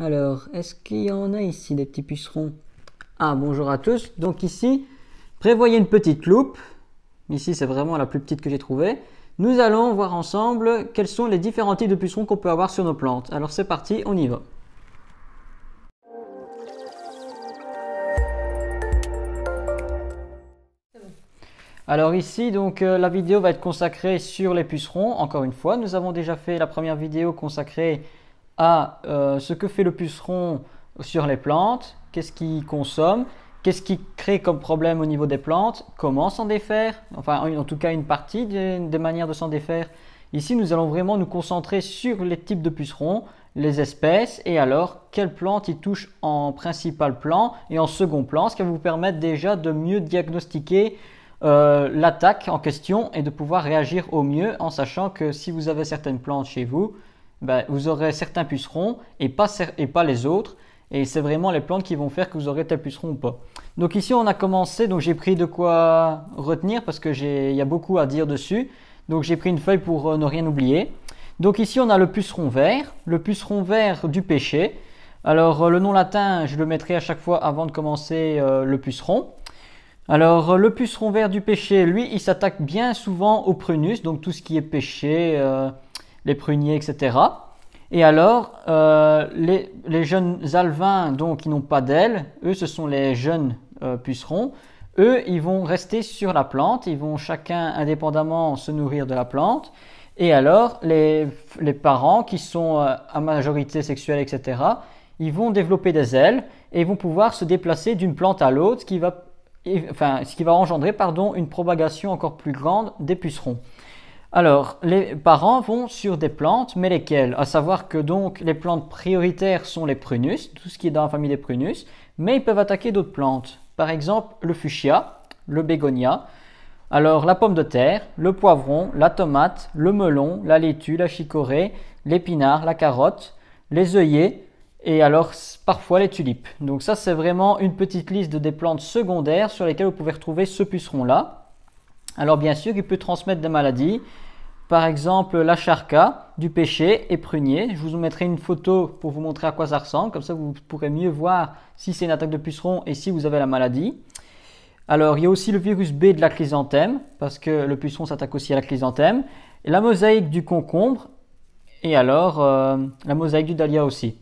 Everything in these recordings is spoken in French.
Alors, est-ce qu'il y en a ici des petits pucerons Ah, bonjour à tous. Donc ici, prévoyez une petite loupe. Ici, c'est vraiment la plus petite que j'ai trouvée. Nous allons voir ensemble quels sont les différents types de pucerons qu'on peut avoir sur nos plantes. Alors c'est parti, on y va. Alors ici, donc euh, la vidéo va être consacrée sur les pucerons. Encore une fois, nous avons déjà fait la première vidéo consacrée à euh, ce que fait le puceron sur les plantes, qu'est-ce qu'il consomme, qu'est-ce qu'il crée comme problème au niveau des plantes, comment s'en défaire, enfin en tout cas une partie des, manières de s'en défaire. Ici, nous allons vraiment nous concentrer sur les types de pucerons, les espèces et alors quelles plantes ils touchent en principal plan et en second plan, ce qui va vous permettre déjà de mieux diagnostiquer euh, l'attaque en question et de pouvoir réagir au mieux en sachant que si vous avez certaines plantes chez vous, ben, vous aurez certains pucerons et pas, et pas les autres. Et c'est vraiment les plantes qui vont faire que vous aurez tel puceron ou pas. Donc ici, on a commencé. Donc j'ai pris de quoi retenir parce qu'il y a beaucoup à dire dessus. Donc j'ai pris une feuille pour euh, ne rien oublier. Donc ici, on a le puceron vert, le puceron vert du péché. Alors euh, le nom latin, je le mettrai à chaque fois avant de commencer euh, le puceron. Alors le puceron vert du péché, lui, il s'attaque bien souvent au prunus, donc tout ce qui est péché, les pruniers, etc. Et alors, euh, les, jeunes alvins, donc, qui n'ont pas d'ailes, eux, ce sont les jeunes euh, pucerons, eux, ils vont rester sur la plante, ils vont chacun indépendamment se nourrir de la plante. Et alors, les, les parents, qui sont euh, à majorité sexuelle, etc., ils vont développer des ailes et vont pouvoir se déplacer d'une plante à l'autre, ce qui va, enfin, ce qui va engendrer, pardon, une propagation encore plus grande des pucerons. Alors, les parents vont sur des plantes, mais lesquelles À savoir que donc les plantes prioritaires sont les prunus, tout ce qui est dans la famille des prunus, mais ils peuvent attaquer d'autres plantes. Par exemple, le fuchsia, le bégonia, alors la pomme de terre, le poivron, la tomate, le melon, la laitue, la chicorée, l'épinard, la carotte, les œillets et alors parfois les tulipes. Donc ça c'est vraiment une petite liste des plantes secondaires sur lesquelles vous pouvez retrouver ce puceron là. Alors bien sûr, il peut transmettre des maladies, par exemple la charca, du pêcher et prunier. Je vous mettrai une photo pour vous montrer à quoi ça ressemble, comme ça vous pourrez mieux voir si c'est une attaque de puceron et si vous avez la maladie. Alors il y a aussi le virus B de la chrysanthème, parce que le puceron s'attaque aussi à la chrysanthème, et la mosaïque du concombre, et alors euh, la mosaïque du dahlia aussi.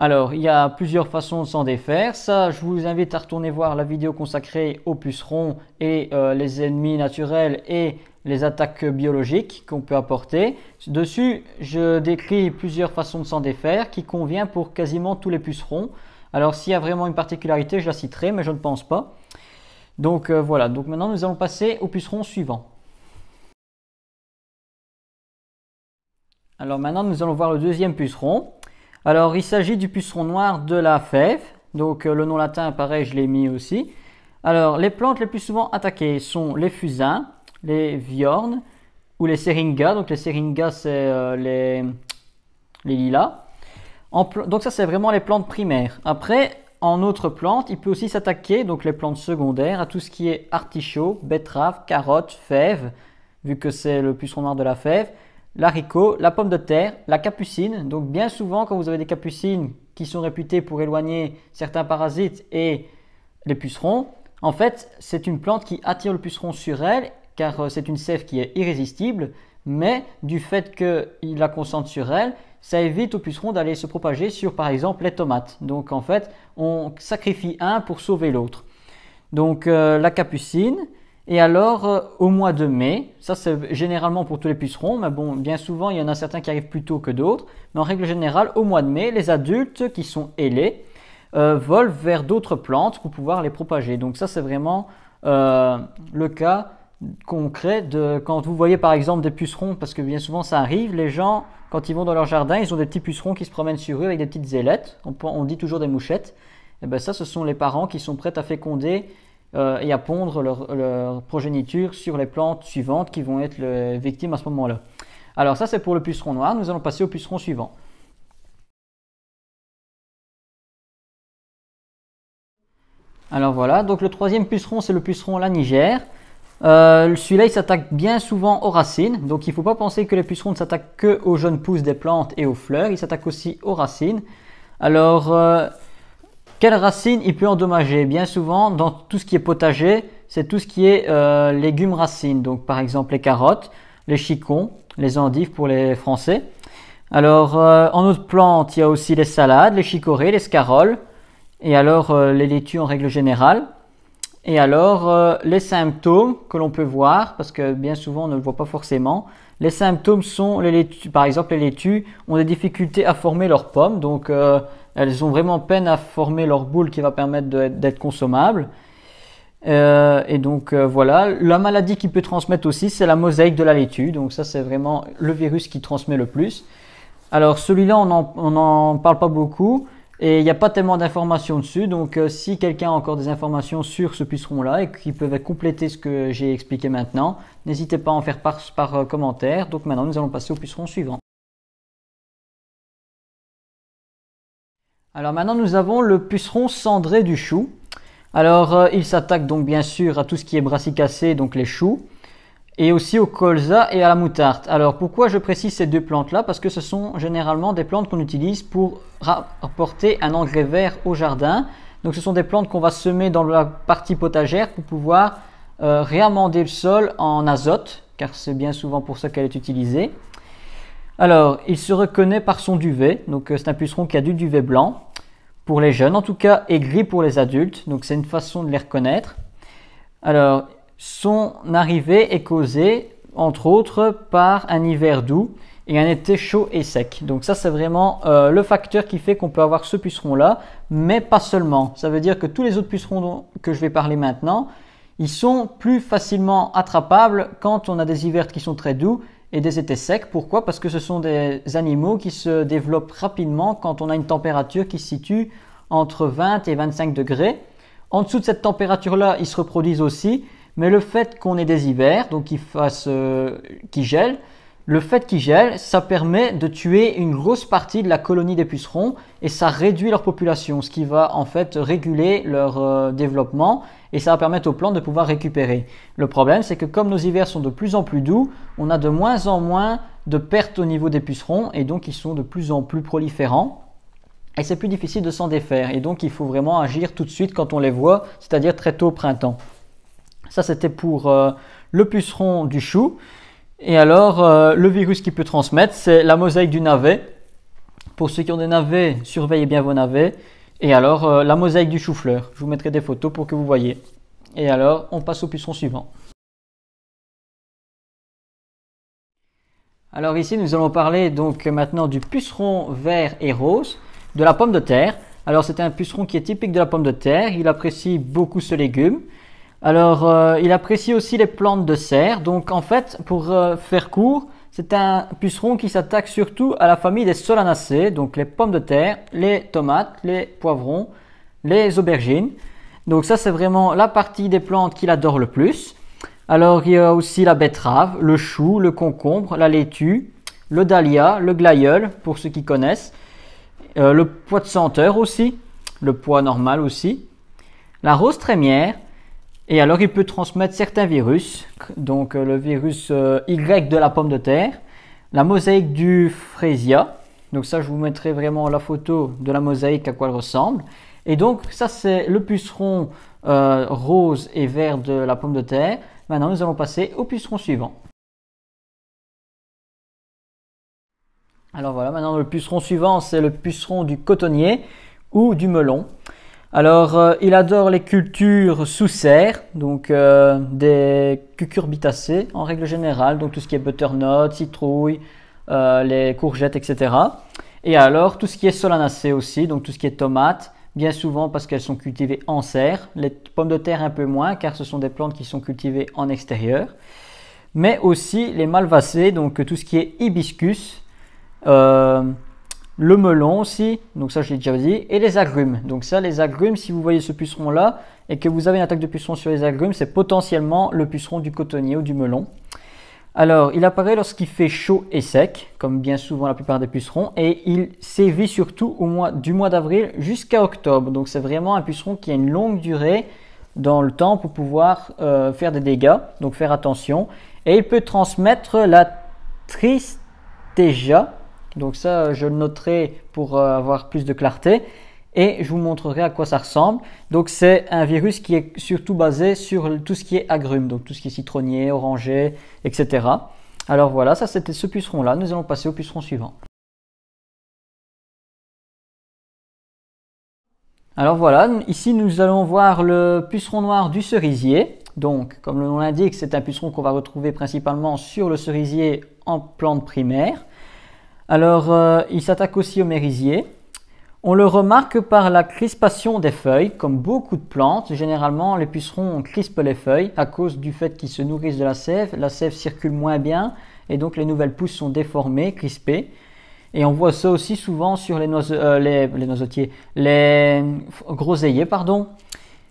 Alors, il y a plusieurs façons de s'en défaire. Ça, je vous invite à retourner voir la vidéo consacrée aux pucerons et euh, les ennemis naturels et les attaques biologiques qu'on peut apporter. Dessus, je décris plusieurs façons de s'en défaire qui convient pour quasiment tous les pucerons. Alors s'il y a vraiment une particularité, je la citerai, mais je ne pense pas. Donc euh, voilà, donc maintenant nous allons passer au puceron suivant. Alors maintenant nous allons voir le deuxième puceron. Alors il s'agit du puceron noir de la fève, donc euh, le nom latin pareil je l'ai mis aussi. Alors les plantes les plus souvent attaquées sont les fusains, les viornes ou les séringas Donc les seringas c'est euh, les, les lilas. donc ça, c'est vraiment les plantes primaires. Après, en autres plantes, il peut aussi s'attaquer, donc les plantes secondaires, à tout ce qui est artichaut, betterave, carotte, fève, vu que c'est le puceron noir de la fève, l'haricot, la pomme de terre, la capucine. Donc bien souvent, quand vous avez des capucines qui sont réputées pour éloigner certains parasites et les pucerons, en fait, c'est une plante qui attire le puceron sur elle car euh, c'est une sève qui est irrésistible, mais du fait qu'il la concentre sur elle, ça évite aux pucerons d'aller se propager sur par exemple les tomates. Donc en fait, on sacrifie un pour sauver l'autre. Donc euh, la capucine, et alors, euh, au mois de mai, ça c'est généralement pour tous les pucerons, mais bon, bien souvent il y en a certains qui arrivent plus tôt que d'autres, mais en règle générale, au mois de mai, les adultes qui sont ailés volent vers d'autres plantes pour pouvoir les propager. Donc ça c'est vraiment le cas concret de quand vous voyez par exemple des pucerons, parce que bien souvent ça arrive, les gens, quand ils vont dans leur jardin, ils ont des petits pucerons qui se promènent sur eux avec des petites ailettes, on, dit toujours des mouchettes, et eh bien ça, ce sont les parents qui sont prêts à féconder euh, et à pondre leur, leur, progéniture sur les plantes suivantes qui vont être les victimes à ce moment-là. Alors ça, c'est pour le puceron noir, nous allons passer au puceron suivant. Alors voilà, donc le troisième puceron, c'est le puceron la Niger. Euh, Celui-là, il s'attaque bien souvent aux racines. Donc, il ne faut pas penser que les pucerons ne s'attaquent que aux jeunes pousses des plantes et aux fleurs. Il s'attaque aussi aux racines. Alors, euh, quelles racines il peut endommager Bien souvent, dans tout ce qui est potager, c'est tout ce qui est euh, légumes racines. Donc, par exemple, les carottes, les chicons, les endives pour les Français. Alors, euh, en autres plantes, il y a aussi les salades, les chicorées, les scaroles. Et alors, euh, les laitues en règle générale. Et alors, euh, les symptômes que l'on peut voir, parce que bien souvent on ne le voit pas forcément, les symptômes sont, les par exemple, les laitues ont des difficultés à former leurs pommes, donc euh, elles ont vraiment peine à former leur boule qui va permettre d'être consommable. Euh, et donc voilà, la maladie qui peut transmettre aussi, c'est la mosaïque de la laitue. Donc ça, c'est vraiment le virus qui transmet le plus. Alors celui-là, on n'en parle pas beaucoup. Et il n'y a pas tellement d'informations dessus, donc euh, si quelqu'un a encore des informations sur ce puceron-là et qui peuvent compléter ce que j'ai expliqué maintenant, n'hésitez pas à en faire part par euh, commentaire. Donc maintenant, nous allons passer au puceron suivant. Alors maintenant, nous avons le puceron cendré du chou. Alors, euh, il s'attaque donc bien sûr à tout ce qui est brassicacé, donc les choux et aussi au colza et à la moutarde. Alors pourquoi je précise ces deux plantes-là Parce que ce sont généralement des plantes qu'on utilise pour apporter un engrais vert au jardin. Donc ce sont des plantes qu'on va semer dans la partie potagère pour pouvoir euh, réamender le sol en azote, car c'est bien souvent pour ça qu'elle est utilisée. Alors, il se reconnaît par son duvet, donc euh, c'est un puceron qui a du duvet blanc, pour les jeunes en tout cas, et gris pour les adultes, donc c'est une façon de les reconnaître. Alors, son arrivée est causée, entre autres, par un hiver doux et un été chaud et sec. Donc ça, c'est vraiment euh, le facteur qui fait qu'on peut avoir ce puceron-là, mais pas seulement. Ça veut dire que tous les autres pucerons dont, que je vais parler maintenant, ils sont plus facilement attrapables quand on a des hivers qui sont très doux et des étés secs. Pourquoi Parce que ce sont des animaux qui se développent rapidement quand on a une température qui se situe entre 20 et 25 degrés. En dessous de cette température-là, ils se reproduisent aussi, mais le fait qu'on ait des hivers, donc qu'il fasse, euh, gèle, le fait qu'ils gèlent, ça permet de tuer une grosse partie de la colonie des pucerons et ça réduit leur population, ce qui va en fait réguler leur euh, développement et ça va permettre aux plantes de pouvoir récupérer. Le problème, c'est que comme nos hivers sont de plus en plus doux, on a de moins en moins de pertes au niveau des pucerons et donc ils sont de plus en plus proliférants. Et c'est plus difficile de s'en défaire et donc il faut vraiment agir tout de suite quand on les voit, c'est-à-dire très tôt au printemps. Ça, c'était pour euh, le puceron du chou. Et alors, euh, le virus qui peut transmettre, c'est la mosaïque du navet. Pour ceux qui ont des navets, surveillez bien vos navets. Et alors, euh, la mosaïque du chou-fleur. Je vous mettrai des photos pour que vous voyez. Et alors, on passe au puceron suivant. Alors ici, nous allons parler donc maintenant du puceron vert et rose, de la pomme de terre. Alors c'est un puceron qui est typique de la pomme de terre. Il apprécie beaucoup ce légume. Alors, euh, il apprécie aussi les plantes de serre. Donc, en fait, pour euh, faire court, c'est un puceron qui s'attaque surtout à la famille des solanacées, donc les pommes de terre, les tomates, les poivrons, les aubergines. Donc ça, c'est vraiment la partie des plantes qu'il adore le plus. Alors, il y a aussi la betterave, le chou, le concombre, la laitue, le dahlia, le glaïeul, pour ceux qui connaissent, euh, le poids de senteur aussi, le poids normal aussi, la rose trémière, et alors, il peut transmettre certains virus, donc euh, le virus euh, Y de la pomme de terre, la mosaïque du Frésia. donc ça, je vous mettrai vraiment la photo de la mosaïque à quoi elle ressemble. Et donc, ça, c'est le puceron euh, rose et vert de la pomme de terre. Maintenant, nous allons passer au puceron suivant. Alors voilà, maintenant, le puceron suivant, c'est le puceron du cotonnier ou du melon. Alors, euh, il adore les cultures sous serre, donc euh, des cucurbitacées en règle générale, donc tout ce qui est butternut, citrouille, euh, les courgettes, etc. Et alors, tout ce qui est solanacées aussi, donc tout ce qui est tomate, bien souvent parce qu'elles sont cultivées en serre, les pommes de terre un peu moins, car ce sont des plantes qui sont cultivées en extérieur, mais aussi les malvacées, donc tout ce qui est hibiscus, euh, le melon aussi, donc ça je l'ai déjà dit, et les agrumes. Donc ça, les agrumes, si vous voyez ce puceron là et que vous avez une attaque de puceron sur les agrumes, c'est potentiellement le puceron du cotonnier ou du melon. Alors, il apparaît lorsqu'il fait chaud et sec, comme bien souvent la plupart des pucerons, et il sévit surtout au mois, du mois d'avril jusqu'à octobre. Donc c'est vraiment un puceron qui a une longue durée dans le temps pour pouvoir euh, faire des dégâts, donc faire attention. Et il peut transmettre la tristeja. Donc ça, euh, je le noterai pour euh, avoir plus de clarté et je vous montrerai à quoi ça ressemble. Donc c'est un virus qui est surtout basé sur tout ce qui est agrumes, donc tout ce qui est citronnier, orangé, etc. Alors voilà, ça c'était ce puceron-là. Nous allons passer au puceron suivant. Alors voilà, ici nous allons voir le puceron noir du cerisier. Donc, comme le nom l'indique, c'est un puceron qu'on va retrouver principalement sur le cerisier en plante primaire. Alors, euh, ils s'attaquent aussi aux mérisiers. On le remarque par la crispation des feuilles, comme beaucoup de plantes. Généralement, les pucerons crispent les feuilles à cause du fait qu'ils se nourrissent de la sève. La sève circule moins bien et donc les nouvelles pousses sont déformées, crispées. Et on voit ça aussi souvent sur les, euh, les, noisetiers, les euh, groseilliers, pardon.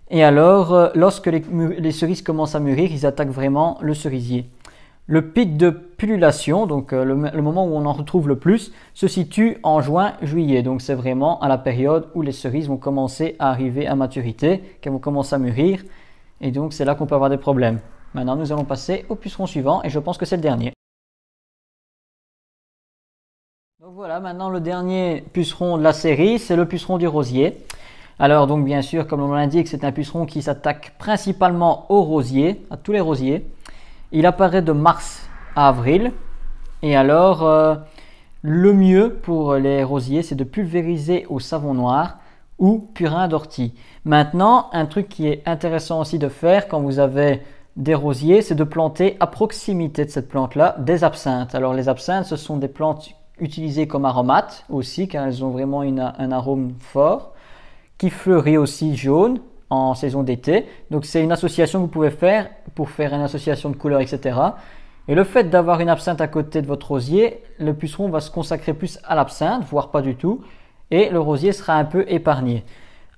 Et alors, lorsque les cerises commencent à mûrir, ils attaquent vraiment le cerisier. Le pic de pullulation, donc euh, le, moment où on en retrouve le plus, se situe en juin-juillet. Donc c'est vraiment à la période où les cerises vont commencer à arriver à maturité, qu'elles vont commencer à mûrir. Et donc c'est là qu'on peut avoir des problèmes. Maintenant, nous allons passer au puceron suivant et je pense que c'est le dernier. Donc voilà, maintenant le dernier puceron de la série, c'est le puceron du rosier. Alors donc bien sûr, comme on l'indique, c'est un puceron qui s'attaque principalement aux rosiers, à tous les rosiers. Il apparaît de mars à avril. Et alors, euh, le mieux pour les rosiers, c'est de pulvériser au savon noir ou purin d'ortie. Maintenant, un truc qui est intéressant aussi de faire quand vous avez des rosiers, c'est de planter à proximité de cette plante-là des absinthes. Alors les absinthes, ce sont des plantes utilisées comme aromates aussi, car elles ont vraiment un arôme fort, qui fleurit aussi jaune, en saison d'été. Donc c'est une association que vous pouvez faire pour faire une association de couleurs, etc. Et le fait d'avoir une absinthe à côté de votre rosier, le puceron va se consacrer plus à l'absinthe, voire pas du tout, et le rosier sera un peu épargné.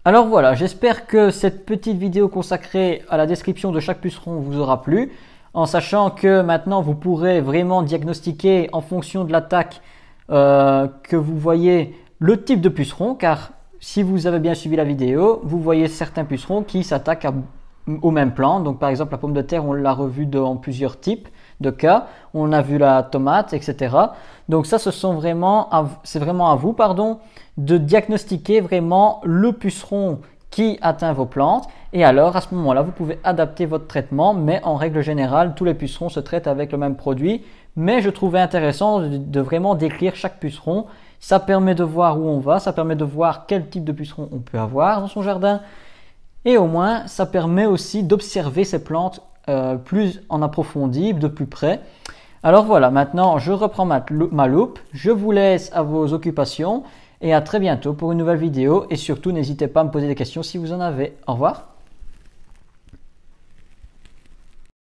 Alors voilà, j'espère que cette petite vidéo consacrée à la description de chaque puceron vous aura plu, en sachant que maintenant vous pourrez vraiment diagnostiquer en fonction de l'attaque euh, que vous voyez le type de puceron, car si vous avez bien suivi la vidéo, vous voyez certains pucerons qui s'attaquent au même plantes. Donc par exemple la pomme de terre, on l'a revue dans plusieurs types de cas. On a vu la tomate, etc. Donc ça, c'est vraiment à vous, pardon, de diagnostiquer vraiment le puceron qui atteint vos plantes. Et alors, à ce moment-là, vous pouvez adapter votre traitement, mais en règle générale, tous les pucerons se traitent avec le même produit mais je trouvais intéressant de, vraiment décrire chaque puceron. Ça permet de voir où on va, ça permet de voir quel type de puceron on peut avoir dans son jardin, et au moins ça permet aussi d'observer ces plantes euh, plus en approfondi, de plus près. Alors voilà, maintenant je reprends ma loupe, je vous laisse à vos occupations et à très bientôt pour une nouvelle vidéo et surtout n'hésitez pas à me poser des questions si vous en avez. Au revoir